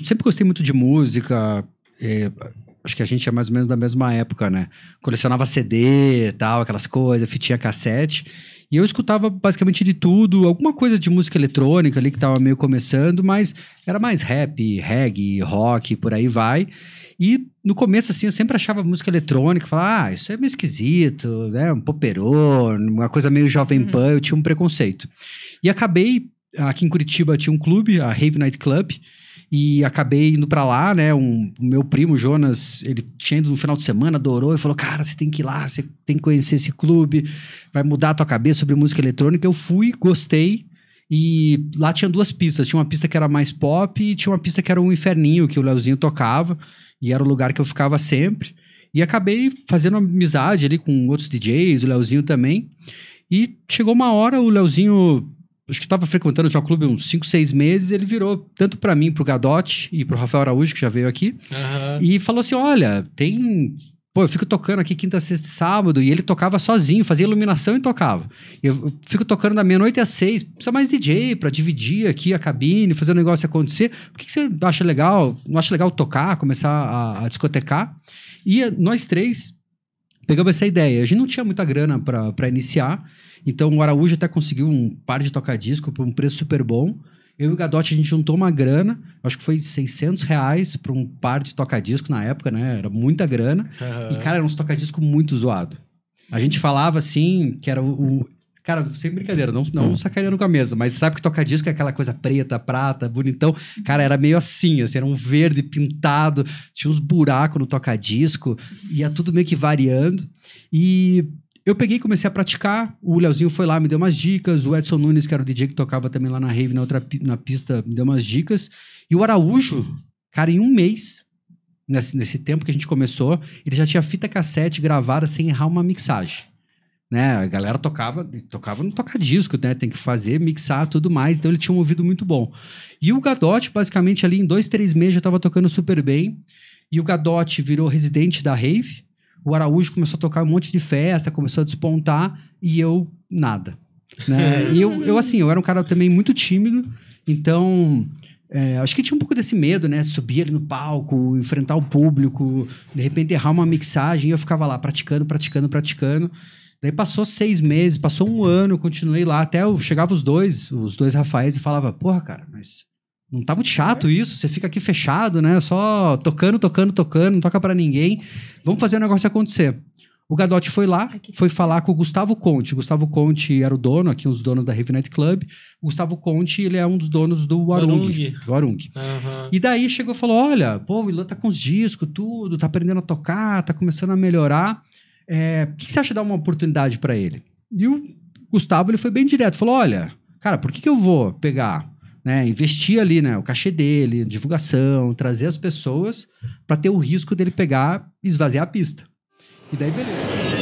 Sempre gostei muito de música. É, acho que a gente é mais ou menos da mesma época, né? Colecionava CD e tal, aquelas coisas, fitinha cassete. E eu escutava basicamente de tudo, alguma coisa de música eletrônica ali que tava meio começando, mas era mais rap, reggae, rock, por aí vai. E no começo, assim, eu sempre achava música eletrônica, falava, ah, isso é meio esquisito, né? Um poperô, uma coisa meio jovem uhum. pan, eu tinha um preconceito. E acabei, aqui em Curitiba tinha um clube, a Rave Night Club, e acabei indo para lá, né? Um, o meu primo Jonas, ele tinha ido no final de semana, adorou e falou: Cara, você tem que ir lá, você tem que conhecer esse clube, vai mudar a tua cabeça sobre música eletrônica. Eu fui, gostei. E lá tinha duas pistas. Tinha uma pista que era mais pop e tinha uma pista que era um inferninho que o Leozinho tocava. E era o lugar que eu ficava sempre. E acabei fazendo amizade ali com outros DJs, o Leozinho também. E chegou uma hora, o Leozinho acho que estava frequentando já o clube uns 5, 6 meses, ele virou tanto para mim, pro Gadotti e pro Rafael Araújo, que já veio aqui, uhum. e falou assim: olha, tem. Pô, eu fico tocando aqui quinta, sexta e sábado, e ele tocava sozinho, fazia iluminação e tocava. Eu fico tocando da meia-noite às seis, precisa mais DJ para dividir aqui a cabine, fazer o negócio acontecer. O que, que você acha legal? Não acha legal tocar, começar a, a discotecar? E nós três pegamos essa ideia. A gente não tinha muita grana para iniciar, então o Araújo até conseguiu um par de toca-disco por um preço super bom. Eu e o Gadotti, a gente juntou uma grana, acho que foi 600 reais para um par de toca-disco na época, né? Era muita grana. Uhum. E, cara, era um toca-disco muito zoado. A gente falava assim, que era o, Cara, sem brincadeira, não, não hum. sacaneando com a mesa, mas sabe que toca disco é aquela coisa preta, prata, bonitão. Cara, era meio assim, assim, era um verde pintado, tinha uns buracos no toca disco, ia tudo meio que variando. E eu peguei e comecei a praticar. O Leozinho foi lá, me deu umas dicas. O Edson Nunes, que era o DJ que tocava também lá na Rave, na outra na pista, me deu umas dicas. E o Araújo, cara, em um mês, nesse, nesse tempo que a gente começou, ele já tinha fita cassete gravada sem errar uma mixagem né? A galera tocava, tocava no tocar né? Tem que fazer, mixar, tudo mais. Então ele tinha um ouvido muito bom. E o Gadotti, basicamente, ali em dois, três meses já estava tocando super bem. E o Gadotti virou residente da rave. O Araújo começou a tocar um monte de festa, começou a despontar e eu nada. Né? e eu, eu, assim, eu era um cara também muito tímido, então é, acho que tinha um pouco desse medo, né? Subir ali no palco, enfrentar o público, de repente errar uma mixagem, eu ficava lá praticando, praticando, praticando. Daí passou seis meses, passou um ano, continuei lá, até eu chegava os dois, os dois Rafaéis, e falava, porra, cara, mas não tá muito chato isso? Você fica aqui fechado, né? Só tocando, tocando, tocando, não toca para ninguém. Vamos fazer o negócio acontecer. O Gadotti foi lá, foi falar com o Gustavo Conte. O Gustavo Conte era o dono, aqui um dos donos da Raven Night Club. O Gustavo Conte, ele é um dos donos do Warung. Do Warung. Uhum. E daí chegou e falou, olha, pô, o Ilan tá com os discos, tudo, tá aprendendo a tocar, tá começando a melhorar. É, o que, você acha de dar uma oportunidade para ele? E o Gustavo ele foi bem direto, falou: olha, cara, por que, que eu vou pegar, né, investir ali, né, o cachê dele, divulgação, trazer as pessoas para ter o risco dele pegar, esvaziar a pista. E daí beleza.